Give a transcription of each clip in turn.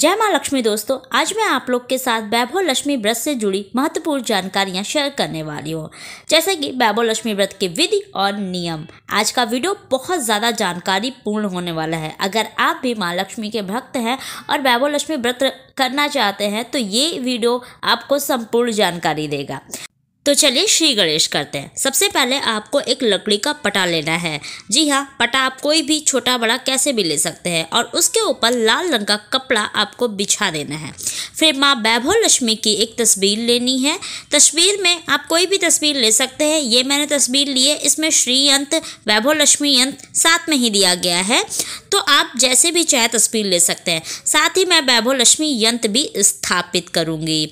जय माँ लक्ष्मी दोस्तों आज मैं आप लोग के साथ वैभव लक्ष्मी व्रत से जुड़ी महत्वपूर्ण जानकारियाँ शेयर करने वाली हूँ जैसे कि वैभव लक्ष्मी व्रत के विधि और नियम आज का वीडियो बहुत ज़्यादा जानकारी पूर्ण होने वाला है अगर आप भी माँ लक्ष्मी के भक्त हैं और वैभव लक्ष्मी व्रत करना चाहते हैं तो ये वीडियो आपको संपूर्ण जानकारी देगा तो चलिए श्री गणेश करते हैं सबसे पहले आपको एक लकड़ी का पटा लेना है जी हाँ पटा आप कोई भी छोटा बड़ा कैसे भी ले सकते हैं और उसके ऊपर लाल रंग का कपड़ा आपको बिछा देना है फिर माँ वैभव लक्ष्मी की एक तस्वीर लेनी है तस्वीर में आप कोई भी तस्वीर ले सकते हैं ये मैंने तस्वीर ली है इसमें श्री यंत्र वैभव लक्ष्मी यंत्र साथ में ही दिया गया है तो आप जैसे भी चाहे तस्वीर ले सकते हैं साथ ही मैं वैभव लक्ष्मी यंत्र भी स्थापित करूँगी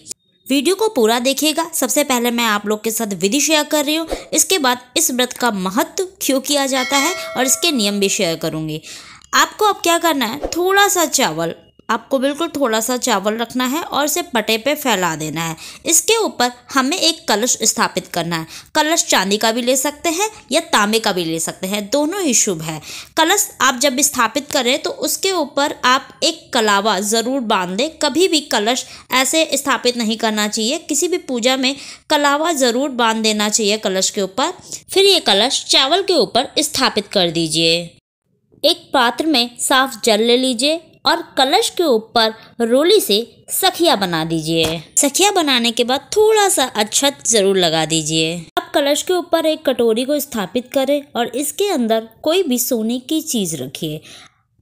वीडियो को पूरा देखिएगा सबसे पहले मैं आप लोग के साथ विधि शेयर कर रही हूँ इसके बाद इस व्रत का महत्व क्यों किया जाता है और इसके नियम भी शेयर करूँगी आपको अब क्या करना है थोड़ा सा चावल आपको बिल्कुल थोड़ा सा चावल रखना है और इसे पटे पे फैला देना है इसके ऊपर हमें एक कलश स्थापित करना है कलश चांदी का भी ले सकते हैं या तांबे का भी ले सकते हैं दोनों ही शुभ है कलश आप जब स्थापित करें तो उसके ऊपर आप एक कलावा ज़रूर बांध दें कभी भी कलश ऐसे स्थापित नहीं करना चाहिए किसी भी पूजा में कलावा ज़रूर बांध देना चाहिए कलश के ऊपर फिर ये कलश चावल के ऊपर स्थापित कर दीजिए एक पात्र में साफ जल ले लीजिए और कलश के ऊपर रोली से सखिया बना दीजिए सखिया बनाने के बाद थोड़ा सा अच्छत जरूर लगा दीजिए अब कलश के ऊपर एक कटोरी को स्थापित करें और इसके अंदर कोई भी सोने की चीज़ रखिए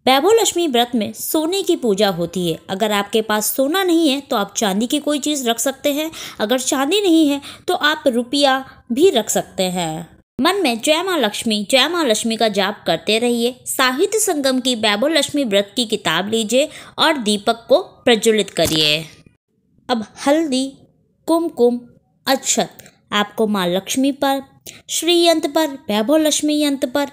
वैभव लक्ष्मी व्रत में सोने की पूजा होती है अगर आपके पास सोना नहीं है तो आप चांदी की कोई चीज़ रख सकते हैं अगर चांदी नहीं है तो आप रुपया भी रख सकते हैं मन में जय माँ लक्ष्मी जय माँ लक्ष्मी का जाप करते रहिए साहित्य संगम की बैबो लक्ष्मी व्रत की किताब लीजिए और दीपक को प्रज्वलित करिए अब हल्दी कुमकुम अक्षत आपको माँ लक्ष्मी पर श्री यंत्र पर वैभव लक्ष्मी यंत्र पर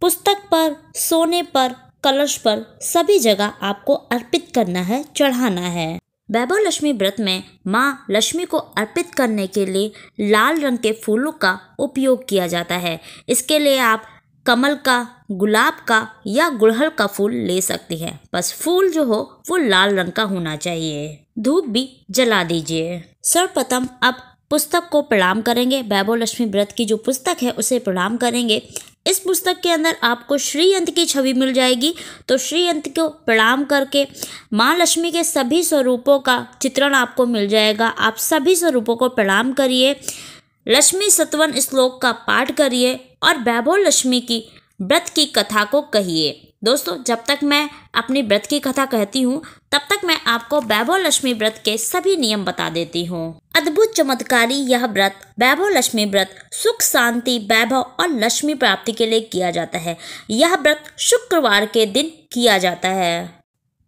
पुस्तक पर सोने पर कलश पर सभी जगह आपको अर्पित करना है चढ़ाना है वैभव लक्ष्मी व्रत में माँ लक्ष्मी को अर्पित करने के लिए लाल रंग के फूलों का उपयोग किया जाता है इसके लिए आप कमल का गुलाब का या गुड़हल का फूल ले सकती है बस फूल जो हो वो लाल रंग का होना चाहिए धूप भी जला दीजिए सर्वप्रथम अब पुस्तक को प्रणाम करेंगे वैभव लक्ष्मी व्रत की जो पुस्तक है उसे प्रणाम करेंगे इस पुस्तक के अंदर आपको श्रीअंत की छवि मिल जाएगी तो श्रीअंत को प्रणाम करके माँ लक्ष्मी के सभी स्वरूपों का चित्रण आपको मिल जाएगा आप सभी स्वरूपों को प्रणाम करिए लक्ष्मी सत्वन श्लोक का पाठ करिए और वैभव लक्ष्मी की व्रत की कथा को कहिए दोस्तों जब तक मैं अपने व्रत की कथा कहती हूँ तब तक मैं आपको वैभव लक्ष्मी व्रत के सभी नियम बता देती हूँ अद्भुत चमत्कारी यह व्रत वैभव लक्ष्मी व्रत सुख शांति वैभव और लक्ष्मी प्राप्ति के लिए किया जाता है यह व्रत शुक्रवार के दिन किया जाता है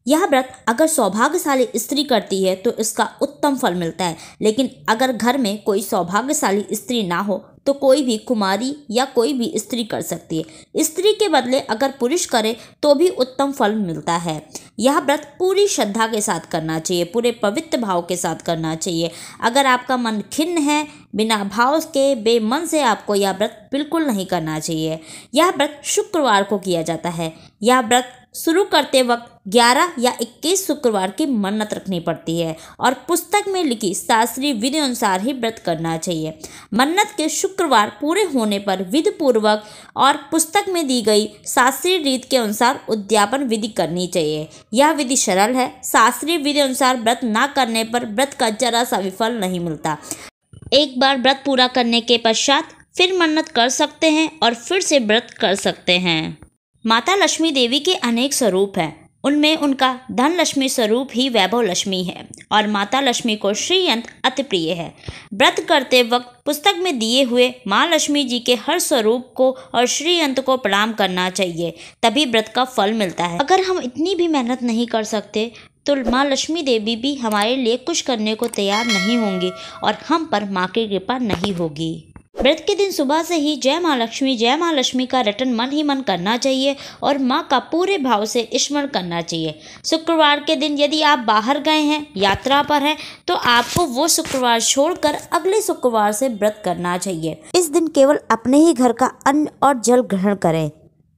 यह व्रत अगर सौभाग्यशाली स्त्री करती है तो इसका उत्तम फल मिलता है लेकिन अगर घर में कोई सौभाग्यशाली स्त्री ना हो तो कोई भी कुमारी या कोई भी स्त्री कर सकती है स्त्री के बदले अगर पुरुष करे तो भी उत्तम फल मिलता है यह व्रत पूरी श्रद्धा के साथ करना चाहिए पूरे पवित्र भाव के साथ करना चाहिए अगर आपका मन खिन्न है बिना भाव के बेमन से आपको यह व्रत बिल्कुल नहीं करना चाहिए यह व्रत शुक्रवार को किया जाता है यह व्रत शुरू करते वक्त ग्यारह या इक्कीस शुक्रवार की मन्नत रखनी पड़ती है और पुस्तक में लिखी शास्त्रीय विधि अनुसार ही व्रत करना चाहिए मन्नत के शुक्रवार पूरे होने पर विधि पूर्वक और पुस्तक में दी गई शास्त्रीय रीत के अनुसार उद्यापन विधि करनी चाहिए यह विधि सरल है शास्त्रीय विधि अनुसार व्रत ना करने पर व्रत का जरा सा विफल नहीं मिलता एक बार व्रत पूरा करने के पश्चात फिर मन्नत कर सकते हैं और फिर से व्रत कर सकते हैं माता लक्ष्मी देवी के अनेक स्वरूप हैं उनमें उनका धन लक्ष्मी स्वरूप ही वैभव लक्ष्मी है और माता लक्ष्मी को श्रीयंत अति प्रिय है व्रत करते वक्त पुस्तक में दिए हुए माँ लक्ष्मी जी के हर स्वरूप को और श्रीयंत को प्रणाम करना चाहिए तभी व्रत का फल मिलता है अगर हम इतनी भी मेहनत नहीं कर सकते तो माँ लक्ष्मी देवी भी हमारे लिए कुछ करने को तैयार नहीं होंगी और हम पर माँ की कृपा नहीं होगी व्रत के दिन सुबह से ही जय माँ लक्ष्मी जय माँ लक्ष्मी का रटन मन ही मन करना चाहिए और माँ का पूरे भाव से स्मरण करना चाहिए शुक्रवार के दिन यदि आप बाहर गए हैं यात्रा पर हैं तो आपको वो शुक्रवार छोड़कर अगले शुक्रवार से व्रत करना चाहिए इस दिन केवल अपने ही घर का अन्न और जल ग्रहण करें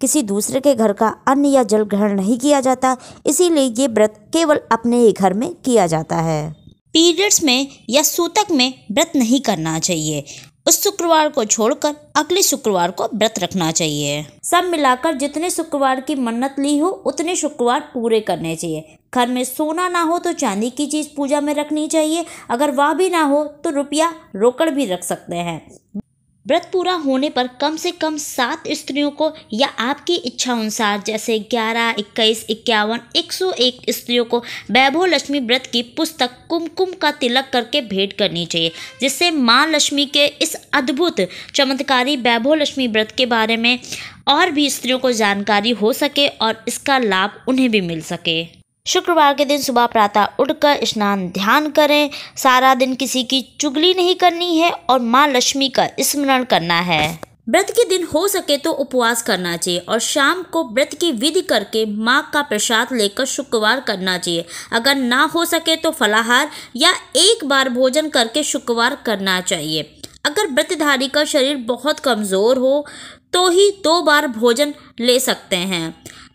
किसी दूसरे के घर का अन्न या जल ग्रहण नहीं किया जाता इसीलिए ये व्रत केवल अपने ही घर में किया जाता है पीरियड्स में या सूतक में व्रत नहीं करना चाहिए उस शुक्रवार को छोड़कर अगले शुक्रवार को व्रत रखना चाहिए सब मिलाकर जितने शुक्रवार की मन्नत ली हो उतने शुक्रवार पूरे करने चाहिए घर में सोना ना हो तो चांदी की चीज़ पूजा में रखनी चाहिए अगर वह भी ना हो तो रुपया रोकड़ भी रख सकते हैं व्रत पूरा होने पर कम से कम सात स्त्रियों को या आपकी इच्छा अनुसार जैसे 11, 21, इक्यावन 101 स्त्रियों को वैभव लक्ष्मी व्रत की पुस्तक कुमकुम का तिलक करके भेंट करनी चाहिए जिससे माँ लक्ष्मी के इस अद्भुत चमत्कारी वैभव लक्ष्मी व्रत के बारे में और भी स्त्रियों को जानकारी हो सके और इसका लाभ उन्हें भी मिल सके शुक्रवार के दिन सुबह प्रातः उठकर स्नान ध्यान करें सारा दिन किसी की चुगली नहीं करनी है और माँ लक्ष्मी का स्मरण करना है व्रत के दिन हो सके तो उपवास करना चाहिए और शाम को व्रत की विधि करके माँ का प्रसाद लेकर शुक्रवार करना चाहिए अगर ना हो सके तो फलाहार या एक बार भोजन करके शुक्रवार करना चाहिए अगर व्रतधारी का शरीर बहुत कमज़ोर हो तो ही दो बार भोजन ले सकते हैं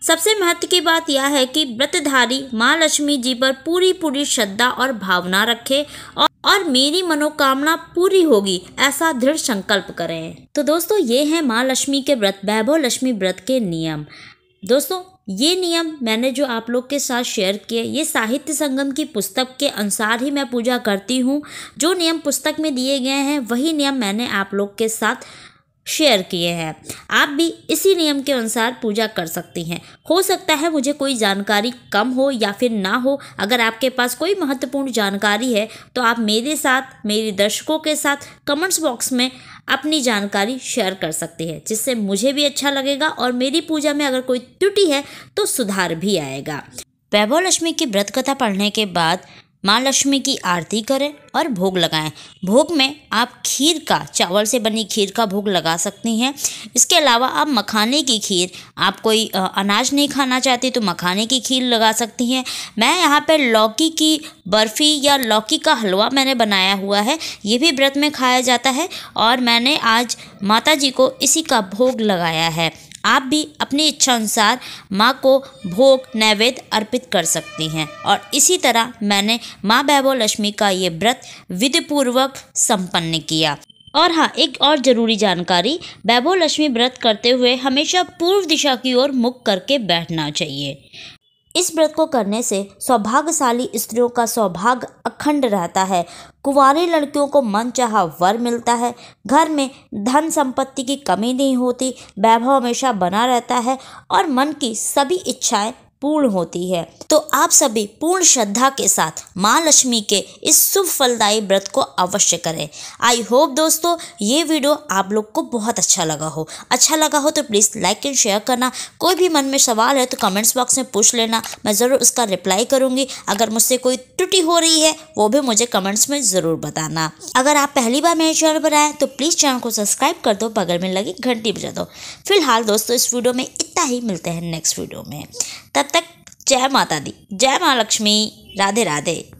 सबसे महत्व की बात यह है कि व्रतधारी माँ लक्ष्मी जी पर पूरी पूरी श्रद्धा और भावना रखे और और मेरी मनोकामना पूरी होगी ऐसा दृढ़ संकल्प करें तो दोस्तों ये हैं माँ लक्ष्मी के व्रत वैभव लक्ष्मी व्रत के नियम दोस्तों ये नियम मैंने जो आप लोग के साथ शेयर किए ये साहित्य संगम की पुस्तक के अनुसार ही मैं पूजा करती हूँ जो नियम पुस्तक में दिए गए हैं वही नियम मैंने आप लोग के साथ शेयर किए हैं आप भी इसी नियम के अनुसार पूजा कर सकती हैं हो सकता है मुझे कोई जानकारी कम हो या फिर ना हो अगर आपके पास कोई महत्वपूर्ण जानकारी है तो आप मेरे साथ मेरे दर्शकों के साथ कमेंट्स बॉक्स में अपनी जानकारी शेयर कर सकते हैं जिससे मुझे भी अच्छा लगेगा और मेरी पूजा में अगर कोई त्रुटि है तो सुधार भी आएगा वैभव लक्ष्मी की व्रत कथा पढ़ने के बाद माँ लक्ष्मी की आरती करें और भोग लगाएं भोग में आप खीर का चावल से बनी खीर का भोग लगा सकती हैं इसके अलावा आप मखाने की खीर आप कोई अनाज नहीं खाना चाहती तो मखाने की खीर लगा सकती हैं मैं यहाँ पर लौकी की बर्फ़ी या लौकी का हलवा मैंने बनाया हुआ है ये भी व्रत में खाया जाता है और मैंने आज माता जी को इसी का भोग लगाया है आप भी अपनी इच्छा अनुसार माँ को भोग नैवेद्य अर्पित कर सकती हैं और इसी तरह मैंने माँ वैभव लक्ष्मी का ये व्रत विधिपूर्वक संपन्न किया और हाँ एक और ज़रूरी जानकारी वैभव लक्ष्मी व्रत करते हुए हमेशा पूर्व दिशा की ओर मुख करके बैठना चाहिए इस व्रत को करने से सौभाग्यशाली स्त्रियों का सौभाग्य अखंड रहता है कुंवारी लड़कियों को मन चाह वर मिलता है घर में धन संपत्ति की कमी नहीं होती वैभव हमेशा बना रहता है और मन की सभी इच्छाएं पूर्ण होती है तो आप सभी पूर्ण श्रद्धा के साथ माँ लक्ष्मी के इस शुभ फलदायी व्रत को अवश्य करें आई होप दोस्तों ये वीडियो आप लोग को बहुत अच्छा लगा हो अच्छा लगा हो तो प्लीज़ लाइक एंड शेयर करना कोई भी मन में सवाल है तो कमेंट्स बॉक्स में पूछ लेना मैं ज़रूर उसका रिप्लाई करूँगी अगर मुझसे कोई त्रुटि हो रही है वो भी मुझे कमेंट्स में ज़रूर बताना अगर आप पहली बार मेरे चैनल पर आए तो प्लीज़ चैनल को सब्सक्राइब कर दो बगल में लगी घंटी बजा दो फिलहाल दोस्तों इस वीडियो में इतना ही मिलते हैं नेक्स्ट वीडियो में तब तक जय माता दी जय महालक्ष्मी राधे राधे